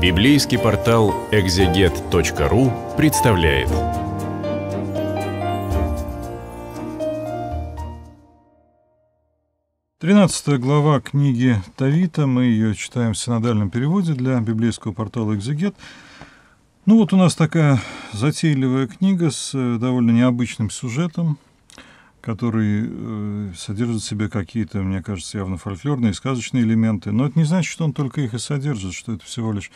Библейский портал экзегет.ру представляет. Тринадцатая глава книги Тавита, мы ее читаем в синодальном переводе для библейского портала «Экзегет». Ну вот у нас такая затейливая книга с э, довольно необычным сюжетом, который э, содержит в себе какие-то, мне кажется, явно фольклорные, сказочные элементы. Но это не значит, что он только их и содержит, что это всего лишь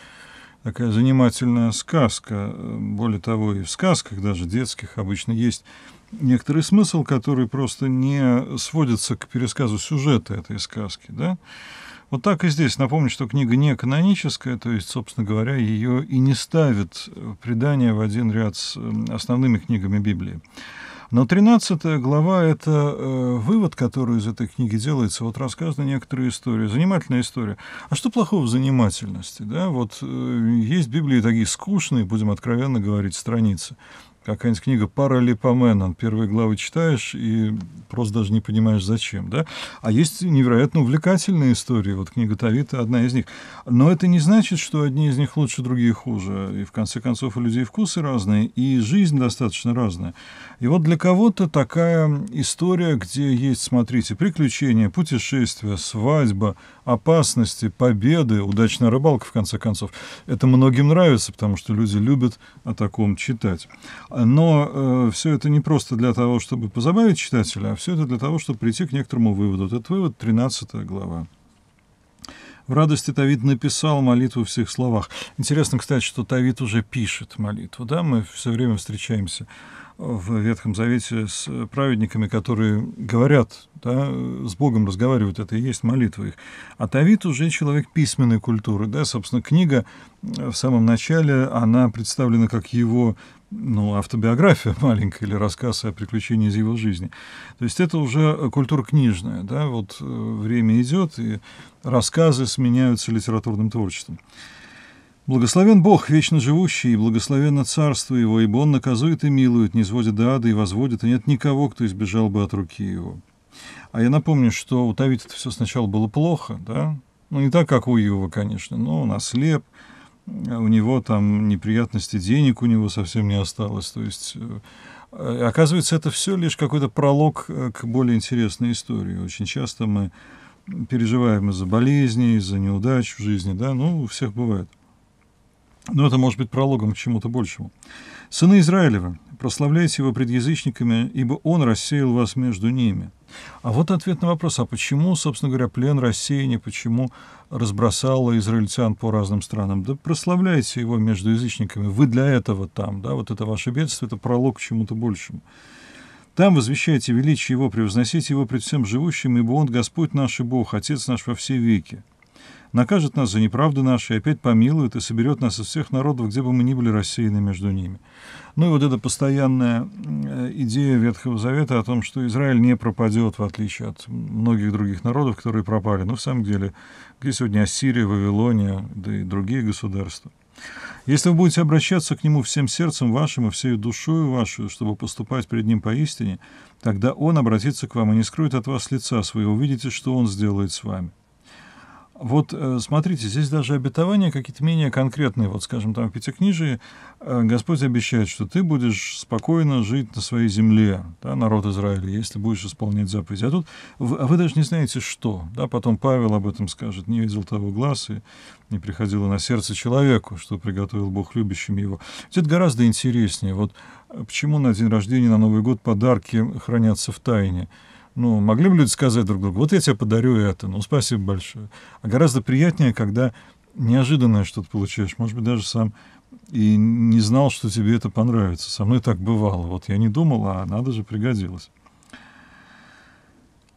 такая занимательная сказка. Более того, и в сказках, даже детских, обычно есть некоторый смысл, который просто не сводится к пересказу сюжета этой сказки. Да? Вот так и здесь. Напомню, что книга не каноническая, то есть, собственно говоря, ее и не ставит предание в один ряд с основными книгами Библии. Но 13 глава — это э, вывод, который из этой книги делается. Вот рассказана некоторая история, занимательная история. А что плохого в занимательности? Да? Вот э, есть в Библии такие скучные, будем откровенно говорить, страницы какая-нибудь книга «Паралипоменон», первые главы читаешь и просто даже не понимаешь, зачем, да? А есть невероятно увлекательные истории, вот книга Тавита одна из них. Но это не значит, что одни из них лучше, другие хуже. И в конце концов у людей вкусы разные, и жизнь достаточно разная. И вот для кого-то такая история, где есть, смотрите, приключения, путешествия, свадьба, опасности, победы, удачная рыбалка, в конце концов. Это многим нравится, потому что люди любят о таком читать. Но э, все это не просто для того, чтобы позабавить читателя, а все это для того, чтобы прийти к некоторому выводу. Этот вывод — 13 глава. В радости Давид написал молитву в всех словах. Интересно, кстати, что Давид уже пишет молитву. Да? Мы все время встречаемся в Ветхом Завете с праведниками, которые говорят, да, с Богом разговаривают, это и есть молитва их. А Давид уже человек письменной культуры, да, собственно, книга э, в самом начале, она представлена как его ну, автобиография маленькая или рассказ о приключении из его жизни. То есть это уже культура книжная, да, вот э, время идет, и рассказы сменяются литературным творчеством. Благословен Бог, вечно живущий, и благословенно царство его, ибо он наказует и милует, не сводит до ада и возводит, и нет никого, кто избежал бы от руки его. А я напомню, что у Давида все сначала было плохо, да, ну не так, как у Иова, конечно, но он ослеп, Э, у него там неприятности, денег у него совсем не осталось. То есть, э, э, оказывается, это все лишь какой-то пролог к более интересной истории. Очень часто мы переживаем из-за болезней, из-за неудач в жизни, да, ну, у всех бывает. Но это может быть прологом к чему-то большему. «Сыны Израилева, прославляйте его пред язычниками, ибо он рассеял вас между ними». А вот ответ на вопрос, а почему, собственно говоря, плен России почему разбросало израильтян по разным странам? Да прославляйте его между язычниками. Вы для этого там, да, вот это ваше бедствие, это пролог к чему-то большему. Там возвещайте величие Его, превозносите Его пред всем живущим, ибо Он Господь наш и Бог, Отец наш во все веки накажет нас за неправды наши, и опять помилует и соберет нас из всех народов, где бы мы ни были рассеяны между ними. Ну и вот эта постоянная э, идея Ветхого Завета о том, что Израиль не пропадет, в отличие от многих других народов, которые пропали. Ну, в самом деле, где сегодня Ассирия, Вавилония, да и другие государства. Если вы будете обращаться к Нему всем сердцем вашим и всей душою вашей, чтобы поступать перед Ним поистине, тогда Он обратится к вам и не скроет от вас лица своего. Увидите, что Он сделает с вами. Вот э, смотрите, здесь даже обетования какие-то менее конкретные. Вот, скажем, там в Пятикнижии э, Господь обещает, что ты будешь спокойно жить на своей земле, да, народ Израиля, если будешь исполнять заповеди. А тут вы, а вы даже не знаете, что. Да? Потом Павел об этом скажет. Не видел того глаз и не приходило на сердце человеку, что приготовил Бог любящим его. Это гораздо интереснее. Вот э, почему на день рождения, на Новый год подарки хранятся в тайне – ну, могли бы люди сказать друг другу, вот я тебе подарю это, ну, спасибо большое. А гораздо приятнее, когда неожиданное что-то получаешь, может быть, даже сам и не знал, что тебе это понравится. Со мной так бывало. Вот я не думал, а надо же пригодилось.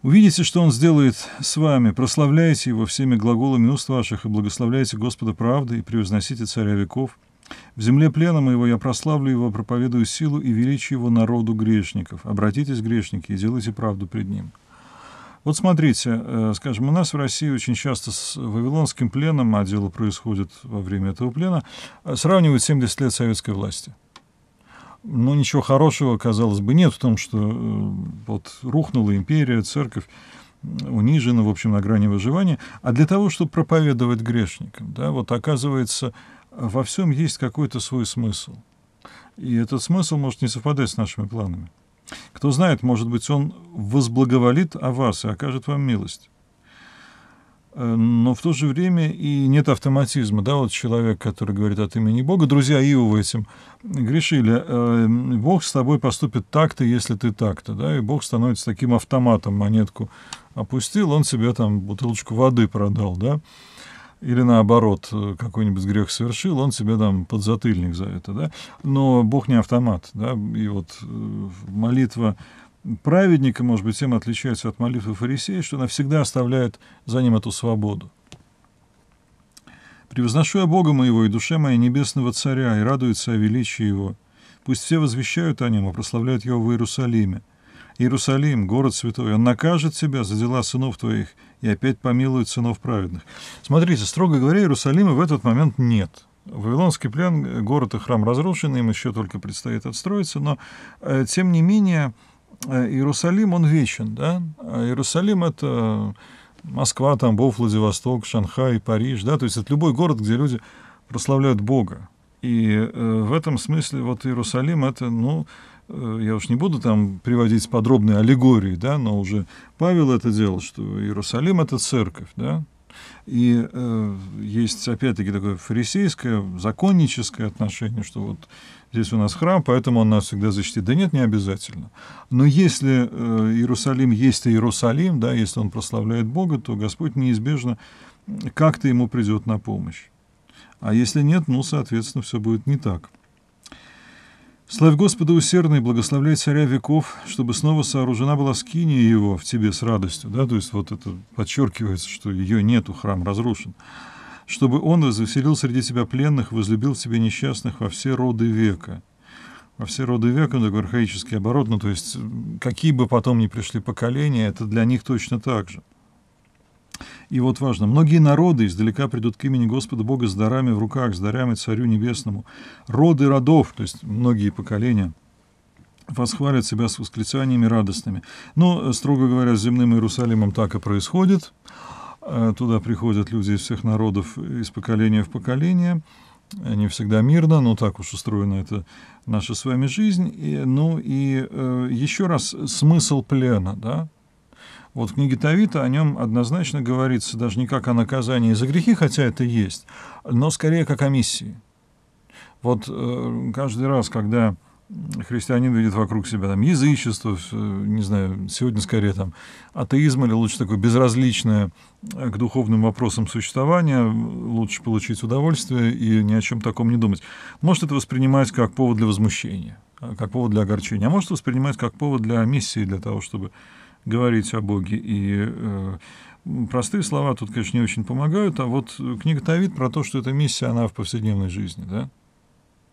Увидите, что Он сделает с вами, прославляйте Его всеми глаголами уст ваших и благословляйте Господа правды и превозносите Царя веков – в земле плена моего я прославлю его, проповедую силу и величие его народу грешников. Обратитесь, грешники, и делайте правду пред ним». Вот смотрите, э, скажем, у нас в России очень часто с вавилонским пленом, а дело происходит во время этого плена, э, сравнивают 70 лет советской власти. Но ну, ничего хорошего, казалось бы, нет в том, что э, вот рухнула империя, церковь унижена, в общем, на грани выживания. А для того, чтобы проповедовать грешникам, да, вот оказывается, во всем есть какой-то свой смысл. И этот смысл может не совпадать с нашими планами. Кто знает, может быть, он возблаговолит о вас и окажет вам милость. Э, но в то же время и нет автоматизма. Да, вот человек, который говорит от имени Бога, друзья Иова этим грешили. Э, Бог с тобой поступит так-то, если ты так-то. Да? И Бог становится таким автоматом. Монетку опустил, он себе там бутылочку воды продал. Да? или наоборот, э, какой-нибудь грех совершил, он себе там подзатыльник за это, да. Но Бог не автомат, да, и вот э, молитва праведника, может быть, тем отличается от молитвы фарисея, что она всегда оставляет за ним эту свободу. «Превозношу я Бога моего и душе моей небесного царя, и радуется о величии его. Пусть все возвещают о нем и а прославляют его в Иерусалиме. Иерусалим, город святой, он накажет тебя за дела сынов твоих и опять помилует сынов праведных. Смотрите, строго говоря, Иерусалима в этот момент нет. Вавилонский плен, город и храм разрушены, им еще только предстоит отстроиться, но, э, тем не менее, э, Иерусалим, он вечен, да? А Иерусалим — это Москва, Тамбов, Владивосток, Шанхай, Париж, да? То есть это любой город, где люди прославляют Бога. И э, в этом смысле вот Иерусалим — это, ну, Э, я уж не буду там приводить подробные аллегории, да, но уже Павел это делал, что Иерусалим — это церковь, да, и э, есть, опять-таки, такое фарисейское, законническое отношение, что вот здесь у нас храм, поэтому он нас всегда защитит. Да нет, не обязательно. Но если э, Иерусалим есть Иерусалим, да, если он прославляет Бога, то Господь неизбежно как-то ему придет на помощь. А если нет, ну, соответственно, все будет не так. Славь Господа усердно и благословляй царя веков, чтобы снова сооружена была скиния его в тебе с радостью. Да? То есть вот это подчеркивается, что ее нету, храм разрушен. Чтобы он возвеселил среди тебя пленных, возлюбил тебе несчастных во все роды века. Во все роды века, ну, такой архаический оборот, ну то есть какие бы потом ни пришли поколения, это для них точно так же. И вот важно, многие народы издалека придут к имени Господа Бога с дарами в руках, с дарами Царю Небесному. Роды родов, то есть многие поколения, восхвалят себя с восклицаниями радостными. Но, э, строго говоря, с земным Иерусалимом так и происходит. Э, туда приходят люди из всех народов из поколения в поколение не всегда мирно, но так уж устроена эта наша с вами жизнь. И, ну и э, еще раз смысл плена, да, вот в книге Тавита о нем однозначно говорится даже не как о наказании за грехи, хотя это есть, но скорее как о миссии. Вот э, каждый раз, когда христианин видит вокруг себя там язычество, не знаю, сегодня скорее там атеизм или лучше такое безразличное э, к духовным вопросам существования, лучше получить удовольствие и ни о чем таком не думать. Может это воспринимать как повод для возмущения, э, как повод для огорчения, а может воспринимать как повод для миссии, для того, чтобы говорить о Боге. И э, простые слова тут, конечно, не очень помогают, а вот книга Тавид про то, что эта миссия, она в повседневной жизни, да?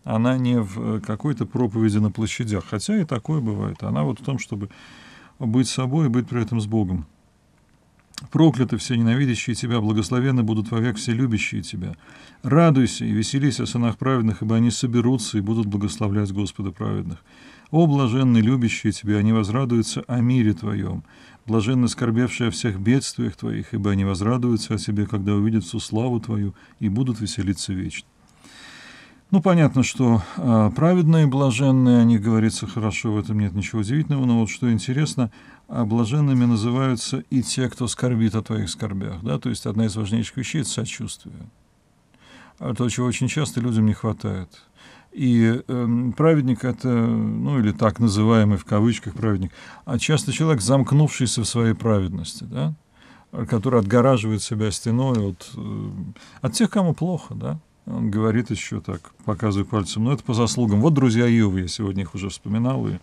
Она не в э, какой-то проповеди на площадях, хотя и такое бывает. Она вот в том, чтобы быть собой и быть при этом с Богом. Прокляты все ненавидящие тебя, благословенны будут вовек все любящие тебя. Радуйся и веселись о сынах праведных, ибо они соберутся и будут благословлять Господа праведных. О, блаженны любящие тебя, они возрадуются о мире твоем. Блаженны скорбевшие о всех бедствиях твоих, ибо они возрадуются о тебе, когда увидят всю славу твою и будут веселиться вечно. Ну, понятно, что э, праведные, блаженные, о них говорится хорошо, в этом нет ничего удивительного, но вот что интересно, а блаженными называются и те, кто скорбит о твоих скорбях. Да? То есть одна из важнейших вещей — это сочувствие. А то, чего очень часто людям не хватает. И э, праведник — это, ну или так называемый в кавычках праведник, а часто человек, замкнувшийся в своей праведности, да? который отгораживает себя стеной от, эм, от тех, кому плохо, да? Он говорит еще так, показывая пальцем, но «Ну, это по заслугам. Вот друзья Иова, я сегодня их уже вспоминал, и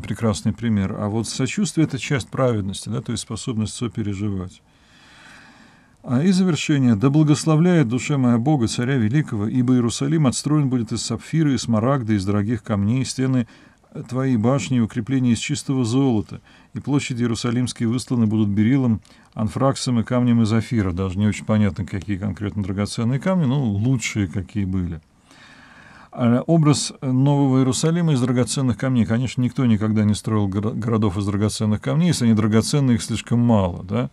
прекрасный пример. А вот сочувствие — это часть праведности, да, то есть способность все переживать. А и завершение. «Да благословляет душа моя Бога, царя великого, ибо Иерусалим отстроен будет из сапфира из марагда, из дорогих камней, стены твои башни и укрепления из чистого золота, и площади Иерусалимские высланы будут берилом, анфраксом и камнем из афира. Даже не очень понятно, какие конкретно драгоценные камни, но лучшие какие были. А, образ Нового Иерусалима из драгоценных камней. Конечно, никто никогда не строил городов из драгоценных камней, если они драгоценные, их слишком мало. Да?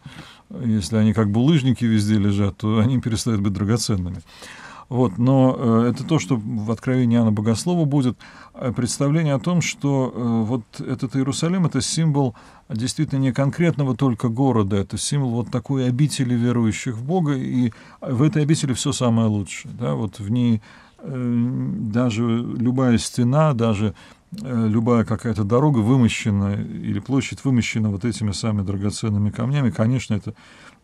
Если они как булыжники везде лежат, то они перестают быть драгоценными. Вот, но э, это то, что в Откровении Иоанна Богослова будет э, представление о том, что э, вот этот Иерусалим — это символ действительно не конкретного только города, это символ вот такой обители верующих в Бога, и в этой обители все самое лучшее. Да? Вот в ней даже любая стена, даже любая какая-то дорога вымощена или площадь вымощена вот этими самыми драгоценными камнями. Конечно, это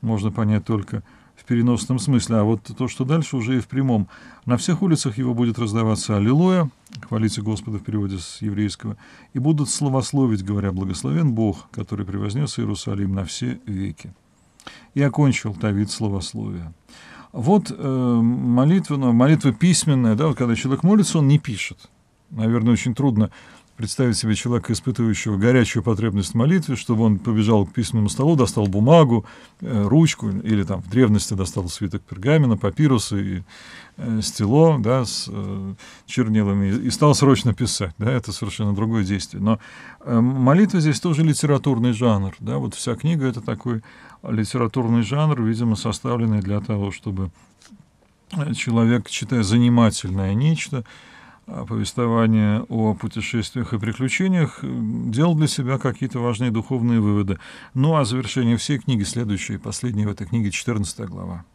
можно понять только в переносном смысле, а вот то, что дальше, уже и в прямом. На всех улицах его будет раздаваться «Аллилуйя», «Хвалите Господа» в переводе с еврейского, и будут словословить, говоря «Благословен Бог, который превознес Иерусалим на все веки». И окончил Тавид словословие. Вот э, молитва, ну, молитва письменная, да, вот когда человек молится, он не пишет. Наверное, очень трудно представить себе человека, испытывающего горячую потребность в молитве, чтобы он побежал к письменному столу, достал бумагу, э, ручку, или там в древности достал свиток пергамена, папирусы и э, стело да, с э, чернилами, и, и стал срочно писать. Да, это совершенно другое действие. Но э, молитва здесь тоже литературный жанр. Да, вот вся книга — это такой литературный жанр, видимо, составленный для того, чтобы э, человек, читая занимательное нечто, а, повествования о путешествиях и приключениях, э, делал для себя какие-то важные духовные выводы. Ну а завершение всей книги, следующее и в этой книге, 14 глава.